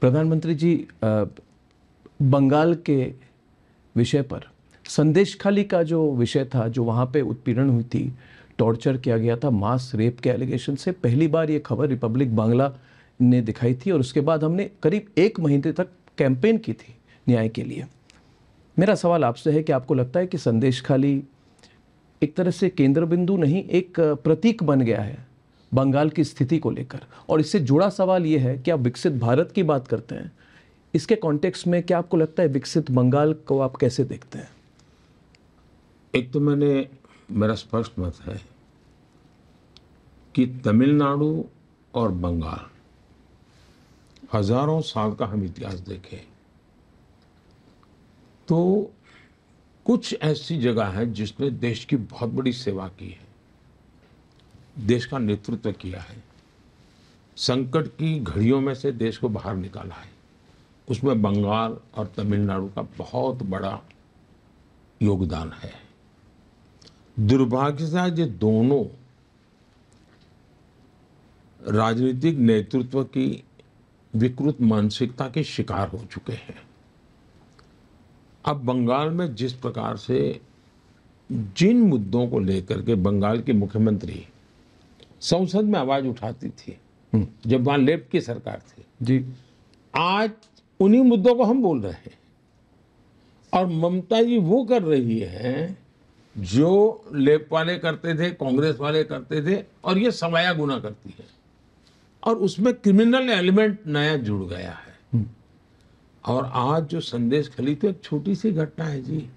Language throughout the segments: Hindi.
प्रधानमंत्री जी बंगाल के विषय पर संदेश खाली का जो विषय था जो वहाँ पे उत्पीड़न हुई थी टॉर्चर किया गया था मास रेप के एलिगेशन से पहली बार ये खबर रिपब्लिक बांग्ला ने दिखाई थी और उसके बाद हमने करीब एक महीने तक कैंपेन की थी न्याय के लिए मेरा सवाल आपसे है कि आपको लगता है कि संदेश खाली एक तरह से केंद्र बिंदु नहीं एक प्रतीक बन गया है बंगाल की स्थिति को लेकर और इससे जुड़ा सवाल यह है कि आप विकसित भारत की बात करते हैं इसके कॉन्टेक्स्ट में क्या आपको लगता है विकसित बंगाल को आप कैसे देखते हैं एक तो मैंने मेरा स्पष्ट मत है कि तमिलनाडु और बंगाल हजारों साल का हम इतिहास देखें तो कुछ ऐसी जगह है जिसने देश की बहुत बड़ी सेवा की है देश का नेतृत्व किया है संकट की घड़ियों में से देश को बाहर निकाला है उसमें बंगाल और तमिलनाडु का बहुत बड़ा योगदान है दुर्भाग्य से ये दोनों राजनीतिक नेतृत्व की विकृत मानसिकता के शिकार हो चुके हैं अब बंगाल में जिस प्रकार से जिन मुद्दों को लेकर के बंगाल के मुख्यमंत्री संसद में आवाज उठाती थी हम्म। जब वहां लेफ्ट की सरकार थी जी आज उन्हीं मुद्दों को हम बोल रहे हैं और ममता जी वो कर रही है जो लेफ्ट वाले करते थे कांग्रेस वाले करते थे और ये सवाया गुना करती है और उसमें क्रिमिनल एलिमेंट नया जुड़ गया है हम्म। और आज जो संदेश खली तो एक छोटी सी घटना है जी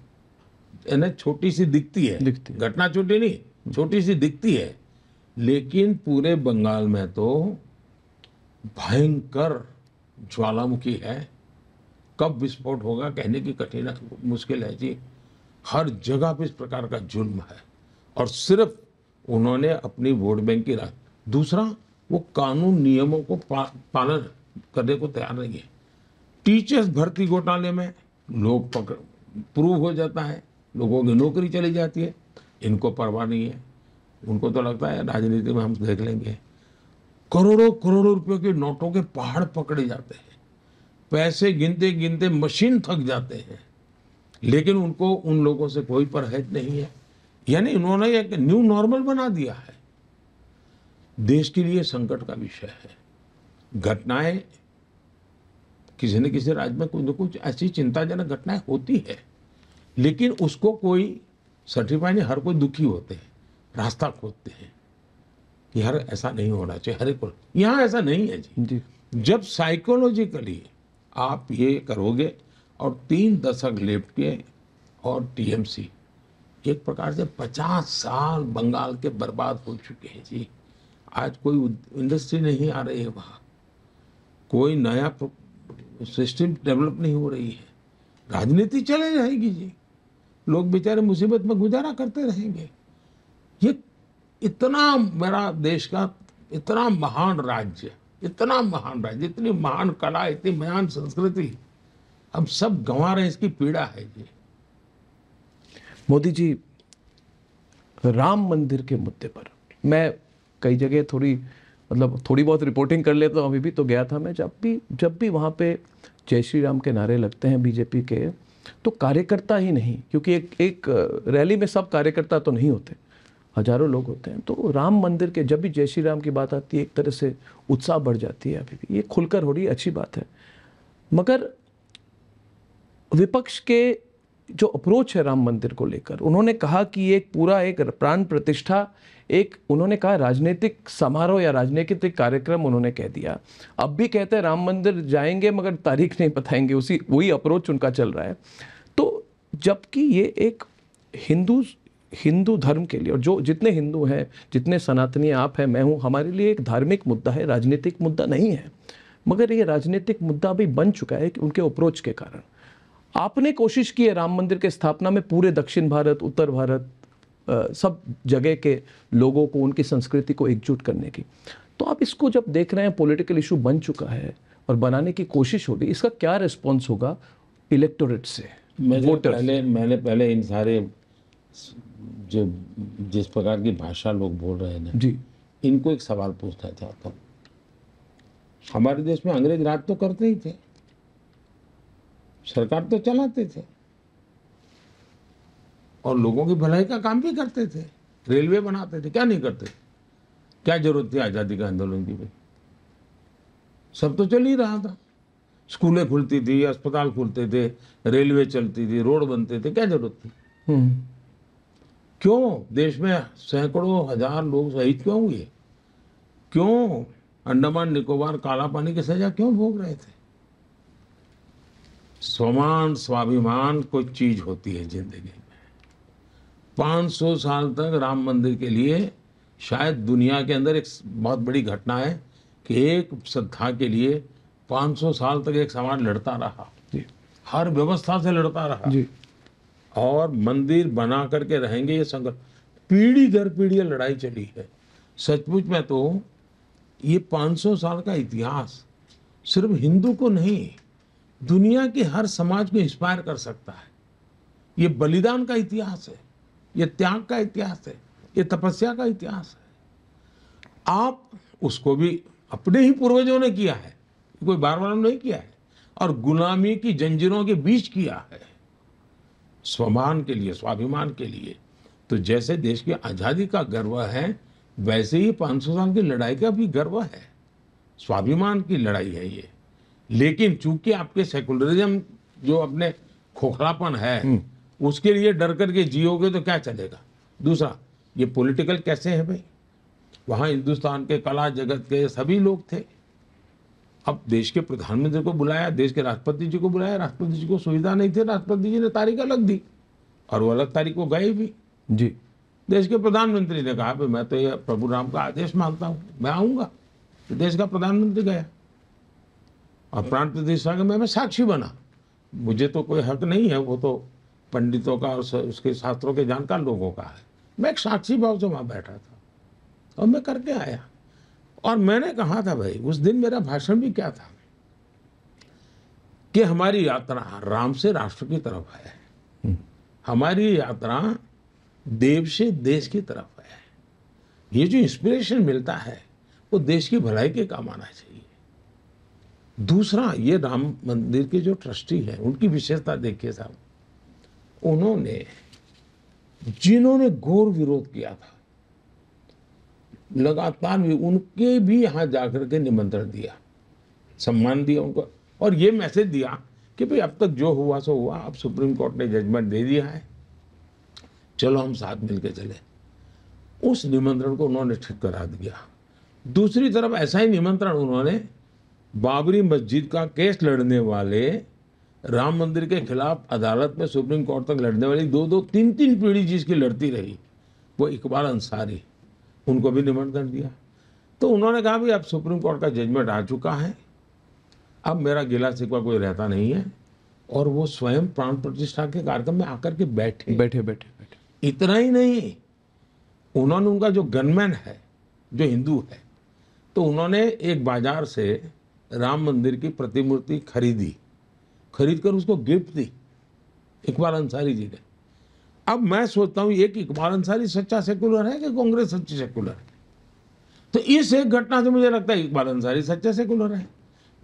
छोटी सी दिखती है दिखती घटना छोटी नहीं छोटी सी दिखती है लेकिन पूरे बंगाल में तो भयंकर ज्वालामुखी है कब विस्फोट होगा कहने की कठिन मुश्किल है जी हर जगह पर इस प्रकार का जुर्म है और सिर्फ उन्होंने अपनी वोट बैंक की राह दूसरा वो कानून नियमों को पा, पालन करने को तैयार नहीं है टीचर्स भर्ती घोटाले में लोग पकड़ प्रूव हो जाता है लोगों की नौकरी चली जाती है इनको परवाह नहीं है उनको तो लगता है राजनीति में हम देख लेंगे करोड़ों करोड़ों रुपयों के नोटों के पहाड़ पकड़े जाते हैं पैसे गिनते गिनते मशीन थक जाते हैं लेकिन उनको उन लोगों से कोई परहेज नहीं है यानी उन्होंने एक न्यू नॉर्मल बना दिया है देश के लिए संकट का विषय है घटनाएं किसी न किसी राज्य में कुछ न कुछ ऐसी चिंताजनक घटनाएं होती है लेकिन उसको कोई सर्टिफाई नहीं हर कोई दुखी होते हैं रास्ता खोजते हैं कि हर ऐसा नहीं होना चाहिए हर एक यहाँ ऐसा नहीं है जी, जी। जब साइकोलॉजिकली आप ये करोगे और तीन दशक के और टीएमसी एक प्रकार से पचास साल बंगाल के बर्बाद हो चुके हैं जी आज कोई इंडस्ट्री नहीं आ रही है वहाँ कोई नया सिस्टम डेवलप नहीं हो रही है राजनीति चले रहेगी जी लोग बेचारे मुसीबत में गुजारा करते रहेंगे ये इतना मेरा देश का इतना महान राज्य इतना महान राज्य इतनी महान कला इतनी महान संस्कृति हम सब गंवा रहे हैं इसकी पीड़ा है जी मोदी जी राम मंदिर के मुद्दे पर मैं कई जगह थोड़ी मतलब थोड़ी बहुत रिपोर्टिंग कर लेता हूँ अभी भी तो गया था मैं जब भी जब भी वहाँ पे जय श्री राम के नारे लगते हैं बीजेपी के तो कार्यकर्ता ही नहीं क्योंकि एक एक रैली में सब कार्यकर्ता तो नहीं होते हजारों लोग होते हैं तो राम मंदिर के जब भी जय श्री राम की बात आती है एक तरह से उत्साह बढ़ जाती है अभी भी ये खुलकर हो रही अच्छी बात है मगर विपक्ष के जो अप्रोच है राम मंदिर को लेकर उन्होंने कहा कि एक पूरा एक प्राण प्रतिष्ठा एक उन्होंने कहा राजनीतिक समारोह या राजनीतिक कार्यक्रम उन्होंने कह दिया अब भी कहते हैं राम मंदिर जाएंगे मगर तारीख नहीं बताएंगे उसी वही अप्रोच उनका चल रहा है तो जबकि ये एक हिंदू हिंदू धर्म के लिए और जो जितने हिंदू हैं जितने सनातनी आप हैं मैं हूँ हमारे लिए एक धार्मिक मुद्दा है राजनीतिक मुद्दा नहीं है मगर ये राजनीतिक मुद्दा भी बन चुका है कि उनके अप्रोच के कारण आपने कोशिश की है राम मंदिर के स्थापना में पूरे दक्षिण भारत उत्तर भारत आ, सब जगह के लोगों को उनकी संस्कृति को एकजुट करने की तो आप इसको जब देख रहे हैं पॉलिटिकल इशू बन चुका है और बनाने की कोशिश होगी इसका क्या रिस्पॉन्स होगा इलेक्टोरेट से मैंने पहले मैंने पहले इन सारे जो जिस प्रकार की भाषा लोग बोल रहे हैं जी इनको एक सवाल पूछना चाहता हूँ हमारे देश में अंग्रेज राज तो करते ही थे सरकार तो चलाते थे और लोगों की भलाई का काम भी करते थे रेलवे बनाते थे क्या नहीं करते क्या जरूरत थी आज़ादी का आंदोलन की भाई सब तो चल ही रहा था स्कूलें खुलती थी अस्पताल खुलते थे रेलवे चलती थी रोड बनते थे क्या जरूरत थी हम्म। क्यों देश में सैकड़ों हजार लोग शहीद क्यों हुए क्यों अंडमान निकोबार काला पानी की सजा क्यों भोग रहे थे स्वमान स्वाभिमान कोई चीज होती है जिंदगी में 500 साल तक राम मंदिर के लिए शायद दुनिया के अंदर एक बहुत बड़ी घटना है कि एक श्रद्धा के लिए 500 साल तक एक समाज लड़ता रहा जी। हर व्यवस्था से लड़ता रहा जी। और मंदिर बना करके रहेंगे ये संकल्प पीढ़ी दर पीढ़ी लड़ाई चली है सचमुच में तो ये 500 साल का इतिहास सिर्फ हिंदू को नहीं दुनिया के हर समाज को इंस्पायर कर सकता है ये बलिदान का इतिहास है ये त्याग का इतिहास है ये तपस्या का इतिहास है आप उसको भी अपने ही पूर्वजों ने किया है कोई बार बार नहीं किया है और गुलामी की जंजीरों के बीच किया है स्वमान के लिए स्वाभिमान के लिए तो जैसे देश की आज़ादी का गर्व है वैसे ही पाँच सौ साल की लड़ाई का भी गर्व है स्वाभिमान की लड़ाई है ये लेकिन चूंकि आपके सेकुलरिज्म जो अपने खोखलापन है हम्म। उसके लिए डर करके जियोगे तो क्या चलेगा दूसरा ये पॉलिटिकल कैसे है भाई वहाँ हिंदुस्तान के कला जगत के सभी लोग थे अब देश के प्रधानमंत्री को बुलाया देश के राष्ट्रपति जी को बुलाया राष्ट्रपति जी को सुविधा नहीं थी राष्ट्रपति जी ने तारीख अलग दी और वो अलग तारीख को गए भी जी देश के प्रधानमंत्री ने कहा मैं तो ये प्रभु राम का आदेश मांगता हूँ मैं आऊँगा तो देश का प्रधानमंत्री गया और प्राण प्रतिष्ठा के मैं साक्षी बना मुझे तो कोई हक नहीं है वो तो पंडितों का और उसके शास्त्रों के जानकार लोगों का है मैं एक साक्षी भाव से वहाँ बैठा था और मैं करके आया और मैंने कहा था भाई उस दिन मेरा भाषण भी क्या था कि हमारी यात्रा राम से राष्ट्र की तरफ है हम्म। हमारी यात्रा देव से देश की तरफ है ये जो इंस्पिरेशन मिलता है वो देश की भलाई के काम आना चाहिए दूसरा ये राम मंदिर के जो ट्रस्टी हैं उनकी विशेषता देखिए साहब उन्होंने जिन्होंने घोर विरोध किया था लगातार भी उनके भी यहाँ जाकर के निमंत्रण दिया सम्मान दिया उनको और ये मैसेज दिया कि भाई अब तक जो हुआ सो हुआ अब सुप्रीम कोर्ट ने जजमेंट दे दिया है चलो हम साथ मिल के चले उस निमंत्रण को उन्होंने ठीक करा दिया दूसरी तरफ ऐसा ही निमंत्रण उन्होंने बाबरी मस्जिद का केस लड़ने वाले राम मंदिर के खिलाफ अदालत में सुप्रीम कोर्ट तक लड़ने वाली दो दो तीन तीन पीढ़ी जिसकी लड़ती रही वो इकबाल अंसारी उनको भी निमंत्रण दिया तो उन्होंने कहा भी अब सुप्रीम कोर्ट का जजमेंट आ चुका है अब मेरा गिला सिकवा कोई रहता नहीं है और वो स्वयं प्राण प्रतिष्ठा के कार्यक्रम में आकर के बैठे बैठे बैठे बैठे इतना ही नहीं उन्होंने उनका जो गनमैन है जो हिंदू है तो उन्होंने एक बाजार से राम मंदिर की प्रतिमूर्ति खरीदी खरीद कर उसको गिफ्ट दी इकबाल अंसारी जी ने अब मैं सोचता हूँ ये कि इकबाल अंसारी सच्चा सेकुलर है कि कांग्रेस सच्ची सेकुलर है तो इस एक घटना से मुझे लगता है इकबाल अंसारी सच्चा सेकुलर है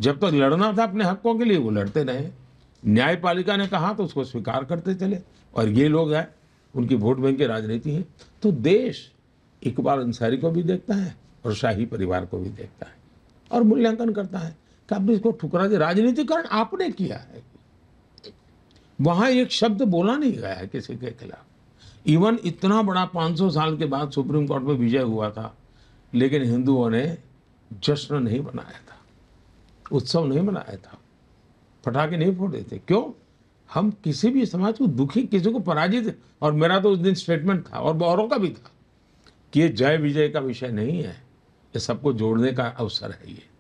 जब तक तो लड़ना था अपने हकों के लिए वो लड़ते रहे न्यायपालिका ने कहा तो उसको स्वीकार करते चले और ये लोग हैं उनकी वोट बैंक की राजनीति है तो देश इकबाल अंसारी को भी देखता है और शाही परिवार को भी देखता है और मूल्यांकन करता है कि आपने इसको ठुकरा दिया राजनीतिकरण आपने किया है वहाँ एक शब्द बोला नहीं गया है किसी के खिलाफ इवन इतना बड़ा 500 साल के बाद सुप्रीम कोर्ट में विजय हुआ था लेकिन हिंदुओं ने जश्न नहीं मनाया था उत्सव नहीं मनाया था पटाखे नहीं फोड़े थे क्यों हम किसी भी समाज को दुखी किसी को पराजित और मेरा तो उस दिन स्टेटमेंट था और औरों का भी था कि ये जय विजय का विषय नहीं है ये सबको जोड़ने का अवसर है ये